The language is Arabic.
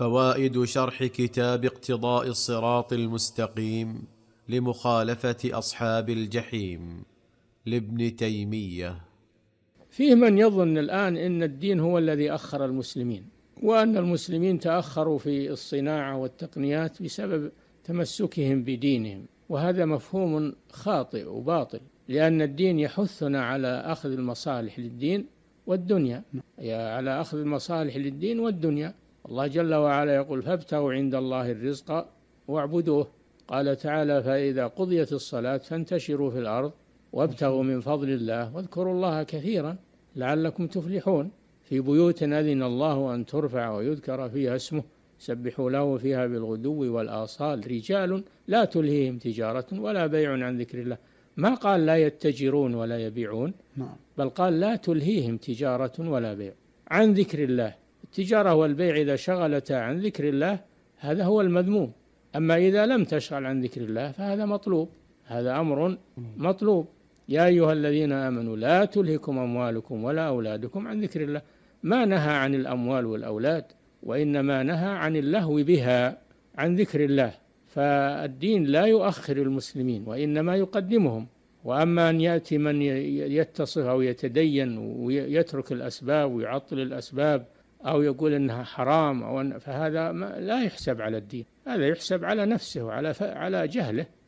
فوائد شرح كتاب اقتضاء الصراط المستقيم لمخالفه اصحاب الجحيم لابن تيميه فيه من يظن الان ان الدين هو الذي اخر المسلمين وان المسلمين تاخروا في الصناعه والتقنيات بسبب تمسكهم بدينهم وهذا مفهوم خاطئ وباطل لأن الدين يحثنا على أخذ المصالح للدين والدنيا على أخذ المصالح للدين والدنيا الله جل وعلا يقول فابتغوا عند الله الرزق واعبدوه قال تعالى فإذا قضيت الصلاة فانتشروا في الأرض وابتغوا من فضل الله واذكروا الله كثيرا لعلكم تفلحون في بيوت أذن الله أن ترفع ويذكر فيها اسمه سبحوا له فيها بالغدو والآصال رجال لا تلهيهم تجارة ولا بيع عن ذكر الله ما قال لا يتجرون ولا يبيعون نعم. بل قال لا تلهيهم تجارة ولا بيع عن ذكر الله التجارة والبيع إذا شغلتا عن ذكر الله هذا هو المذموم أما إذا لم تشغل عن ذكر الله فهذا مطلوب هذا أمر مطلوب يا أيها الذين آمنوا لا تلهكم أموالكم ولا أولادكم عن ذكر الله ما نهى عن الأموال والأولاد وإنما نهى عن اللهو بها عن ذكر الله فالدين لا يؤخر المسلمين وإنما يقدمهم وأما أن يأتي من يتصف أو يتدين ويترك الأسباب ويعطل الأسباب أو يقول أنها حرام أو أن فهذا ما لا يحسب على الدين هذا يحسب على نفسه وعلى على جهله